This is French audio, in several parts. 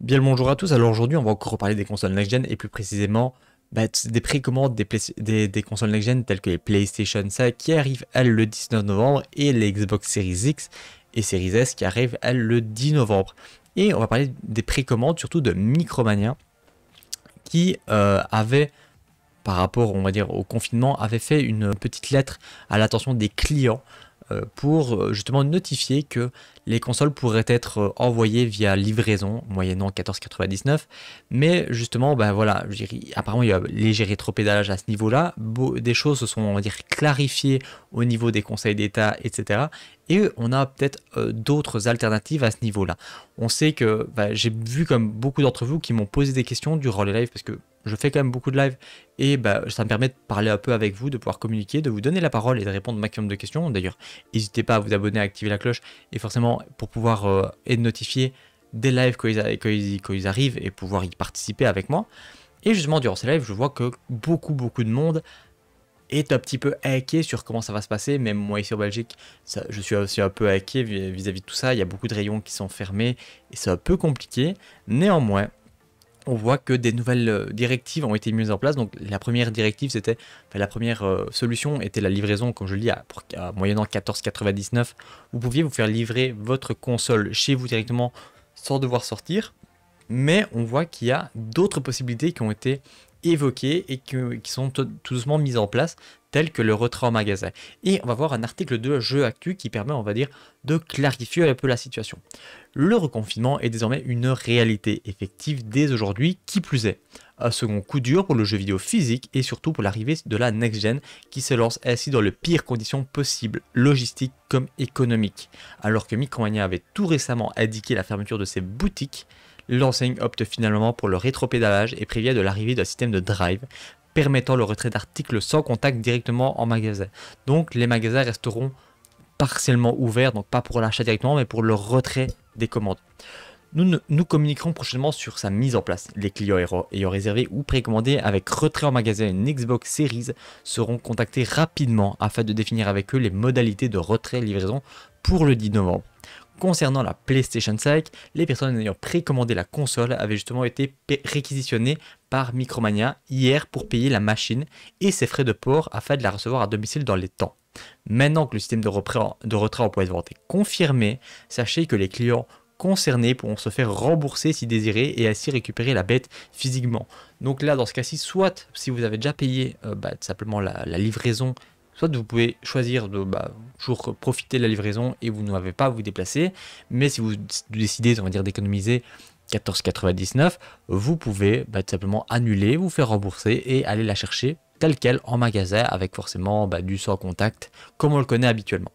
Bien le bonjour à tous, alors aujourd'hui on va encore parler des consoles next-gen et plus précisément bah, des précommandes des, consoles next-gen telles que les PlayStation 5 qui arrivent elles le 19 novembre et les Xbox Series X et Series S qui arrivent elles le 10 novembre. Et on va parler des précommandes surtout de Micromania qui euh, avait par rapport on va dire au confinement avait fait une petite lettre à l'attention des clients euh, pour euh, justement notifier que les consoles pourraient être euh, envoyées via livraison, moyennant 14,99. Mais justement, ben voilà, apparemment il y a léger rétropédalage à ce niveau-là. Des choses se sont, on va dire, clarifiées au niveau des conseils d'État, etc. Et on a peut-être d'autres alternatives à ce niveau-là. On sait que bah, j'ai vu comme beaucoup d'entre vous qui m'ont posé des questions durant les lives parce que je fais quand même beaucoup de live et bah, ça me permet de parler un peu avec vous, de pouvoir communiquer, de vous donner la parole et de répondre au maximum de questions. D'ailleurs, n'hésitez pas à vous abonner, à activer la cloche et forcément pour pouvoir euh, être notifié des lives quand ils, arrivent et pouvoir y participer avec moi. Et justement, durant ces lives, je vois que beaucoup, beaucoup de monde est un petit peu hacké sur comment ça va se passer. Même moi ici en Belgique, je suis aussi un peu hacké vis à -vis de tout ça. Il y a beaucoup de rayons qui sont fermés et c'est un peu compliqué. Néanmoins, on voit que des nouvelles euh, directives ont été mises en place. Donc la première directive, c'était, la première euh, solution était la livraison, comme je le dis, à, pour, à moyennant 14,99. Vous pouviez vous faire livrer votre console chez vous directement sans devoir sortir. Mais on voit qu'il y a d'autres possibilités qui ont été évoqués et qui sont tout doucement mises en place, tels que le retrait en magasin. Et on va voir un article de Jeu Actu qui permet, on va dire, de clarifier un peu la situation. Le reconfinement est désormais une réalité effective dès aujourd'hui, qui plus est. Un second coup dur pour le jeu vidéo physique et surtout pour l'arrivée de la next-gen qui se lance ainsi dans les pires conditions possibles, logistiques comme économiques. Alors que Micromania avait tout récemment indiqué la fermeture de ses boutiques, l'enseigne opte finalement pour le rétropédalage et prévient de l'arrivée d'un système de drive permettant le retrait d'articles sans contact directement en magasin. Donc les magasins resteront partiellement ouverts, donc pas pour l'achat directement, mais pour le retrait des commandes. Nous, nous, communiquerons prochainement sur sa mise en place. Les clients ayant réservé ou précommandé avec retrait en magasin une Xbox Series seront contactés rapidement afin de définir avec eux les modalités de retrait livraison pour le 10 novembre. Concernant la PlayStation 5, les personnes ayant précommandé la console avaient justement été réquisitionnées par Micromania hier pour payer la machine et ses frais de port afin de la recevoir à domicile dans les temps. Maintenant que le système de, de retrait point de vente est confirmé, sachez que les clients concernés pourront se faire rembourser si désiré et ainsi récupérer la bête physiquement. Donc là, dans ce cas-ci, soit si vous avez déjà payé euh, bah, simplement la, la livraison Soit vous pouvez choisir de bah, toujours profiter de la livraison et vous n'avez pas à vous déplacer, mais si vous décidez, on dire, d'économiser 14,99, vous pouvez bah, simplement annuler, vous faire rembourser et aller la chercher telle qu'elle en magasin avec forcément bah, du sans contact comme on le connaît habituellement.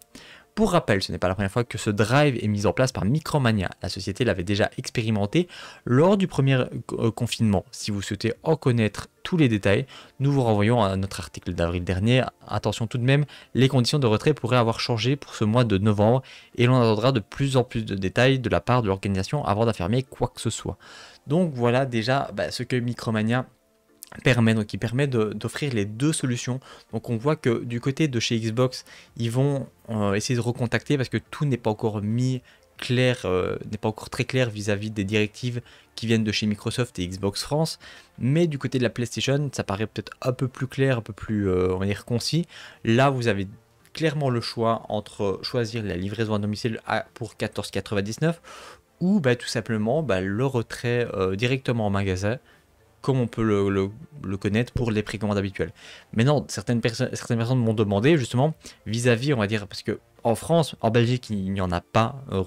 Pour rappel, ce n'est pas la première fois que ce drive est mis en place par Micromania. La société l'avait déjà expérimenté lors du premier euh, confinement. Si vous souhaitez en connaître tous les détails, nous vous renvoyons à notre article d'avril dernier. Attention tout de même, les conditions de retrait pourraient avoir changé pour ce mois de novembre et l'on attendra de plus en plus de détails de la part de l'organisation avant d'affirmer quoi que ce soit. Donc voilà déjà bah, ce que Micromania permet donc il permet d'offrir les deux solutions donc on voit que du côté de chez Xbox ils vont euh, essayer de recontacter parce que tout n'est pas encore mis clair euh, n'est pas encore très clair vis-à-vis des directives qui viennent de chez Microsoft et Xbox France mais du côté de la PlayStation ça paraît peut-être un peu plus clair un peu plus euh, on va dire concis là vous avez clairement le choix entre choisir la livraison à domicile pour 14,99 ou bah, tout simplement bah, le retrait directement en magasin comme on peut le, connaître pour les précommandes habituelles. Maintenant, certaines, personnes certaines personnes m'ont demandé justement vis-à-vis, on va dire, parce que en France, en Belgique, il n'y en a pas euh,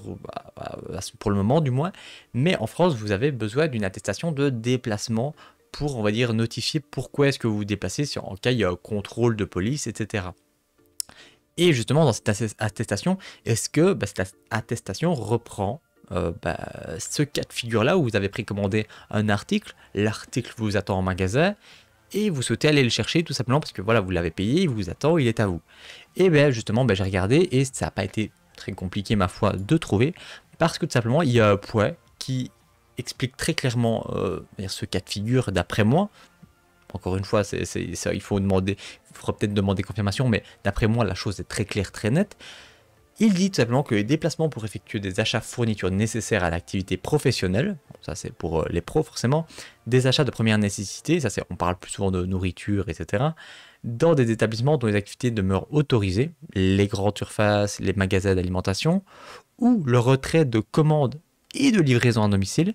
pour le moment du moins, mais en France, vous avez besoin d'une attestation de déplacement pour, on va dire, notifier pourquoi est-ce que vous vous déplacez en cas il y a contrôle de police, etc. Et justement, dans cette attestation, est-ce que bah, cette attestation reprend euh, bah, ce cas de figure-là où vous avez précommandé un article, l'article vous attend en magasin et vous souhaitez aller le chercher tout simplement parce que voilà, vous l'avez payé, il vous attend, il est à vous. Et eh bien justement, ben, j'ai regardé et ça n'a pas été très compliqué ma foi de trouver parce que tout simplement il y a un point qui explique très clairement euh, ce cas de figure d'après moi. Encore une fois, il faut demander, il faudra peut-être demander confirmation, mais d'après moi, la chose est très claire, très nette. Il dit tout simplement que les déplacements pour effectuer des achats fournitures nécessaires à l'activité professionnelle, ça c'est pour euh, les pros forcément, des achats de première nécessité, ça c'est on parle plus souvent de nourriture, etc., dans des établissements dont les activités demeurent autorisées, les grandes surfaces, les magasins d'alimentation, ou le retrait de commandes et de livraison à domicile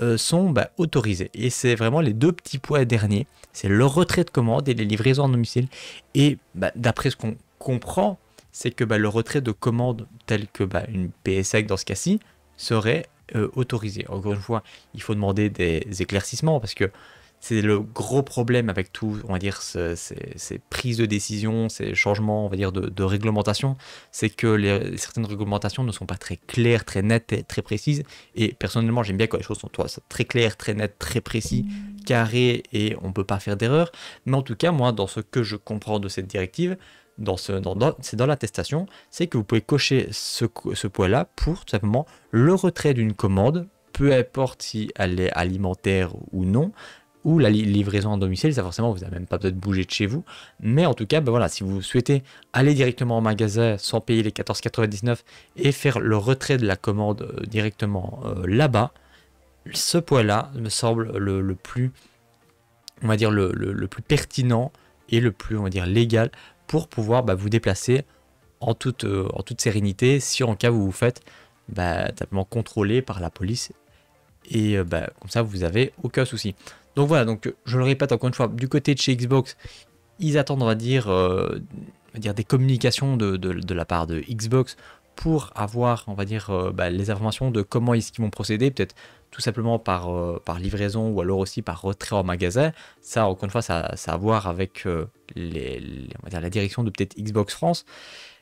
euh, sont bah, autorisés. Et c'est vraiment les deux petits points derniers, c'est le retrait de commandes et les livraisons à domicile. Et bah, d'après ce qu'on comprend, c'est que bah, le retrait de commandes telles que bah, une PSEC dans ce cas-ci serait euh, autorisé. Encore une fois, il faut demander des éclaircissements parce que c'est le gros problème avec tout, on va dire, ces, prises de décision, ces changements, on va dire, de, réglementation, c'est que les, certaines réglementations ne sont pas très claires, très nettes, et très précises. Et personnellement, j'aime bien quand les choses sont très claires, très nettes, très précises, carrées, et on ne peut pas faire d'erreur. Mais en tout cas, moi, dans ce que je comprends de cette directive, dans c'est dans l'attestation, c'est que vous pouvez cocher ce, ce point-là pour tout simplement le retrait d'une commande, peu importe si elle est alimentaire ou non, ou la livraison à domicile, ça forcément vous n'avez même pas peut-être bougé de chez vous. Mais en tout cas, ben voilà, si vous souhaitez aller directement au magasin sans payer les 14,99 et faire le retrait de la commande euh, directement euh, là-bas, ce poids là me semble le, plus, on va dire, le, plus pertinent et le plus, on va dire, légal pour pouvoir bah, vous déplacer en toute, euh, en toute sérénité si en cas vous vous faites bah, simplement contrôler par la police et euh, bah, comme ça vous avez aucun souci. Donc voilà, donc je le répète encore une fois, du côté de chez Xbox, ils attendent on va dire, euh, dire des communications de, de la part de Xbox pour avoir, on va dire, euh, bah, les informations de comment est-ce vont procéder, peut-être tout simplement par, euh, par livraison ou alors aussi par retrait en magasin. Ça, encore une fois, ça, ça a à voir avec euh, les, la direction de peut-être Xbox France.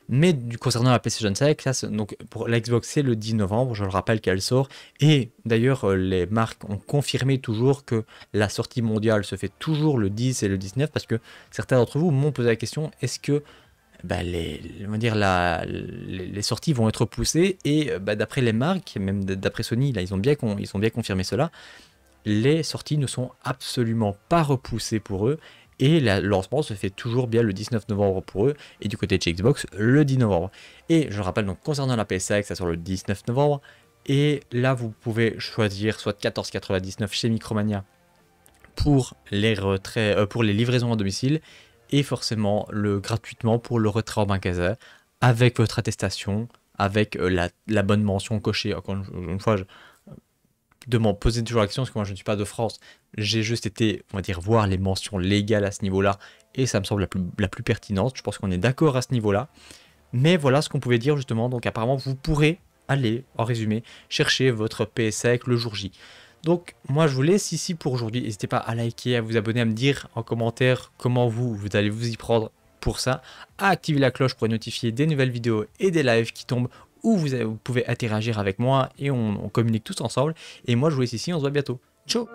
Mais du, concernant la PlayStation 5, là, donc pour la Xbox, c'est le 10 novembre, je le rappelle qu'elle sort. Et d'ailleurs, les marques ont confirmé toujours que la sortie mondiale se fait toujours le 10 et le 19, parce que certains d'entre vous m'ont posé la question, est-ce que bah, les, dire les, sorties vont être poussées et euh, bah, d'après les marques, même d'après Sony, là, ils, ont bien ils bien confirmé cela, les sorties ne sont absolument pas repoussées pour eux et le lancement se fait toujours bien le 19 novembre pour eux et du côté de chez Xbox le 10 novembre. Et je rappelle donc concernant la PS5, ça sort le 19 novembre et là vous pouvez choisir soit 14,99 chez Micromania pour les retraits, euh, pour les livraisons à domicile et forcément le gratuitement pour le retrait en bain avec votre attestation, avec euh, la, bonne mention cochée. Encore une, fois, je demande, poser toujours la question parce que moi je ne suis pas de France. J'ai juste été, on va dire, voir les mentions légales à ce niveau-là et ça me semble la plus, la plus pertinente. Je pense qu'on est d'accord à ce niveau-là. Mais voilà ce qu'on pouvait dire justement. Donc apparemment, vous pourrez aller, en résumé, chercher votre PSA e le jour J. Donc moi je vous laisse ici pour aujourd'hui. N'hésitez pas à liker, à vous abonner, à me dire en commentaire comment vous, vous allez vous y prendre pour ça. À activer la cloche pour être notifié des nouvelles vidéos et des lives qui tombent où vous, pouvez interagir avec moi et on, on, communique tous ensemble. Et moi je vous laisse ici, on se voit bientôt. Ciao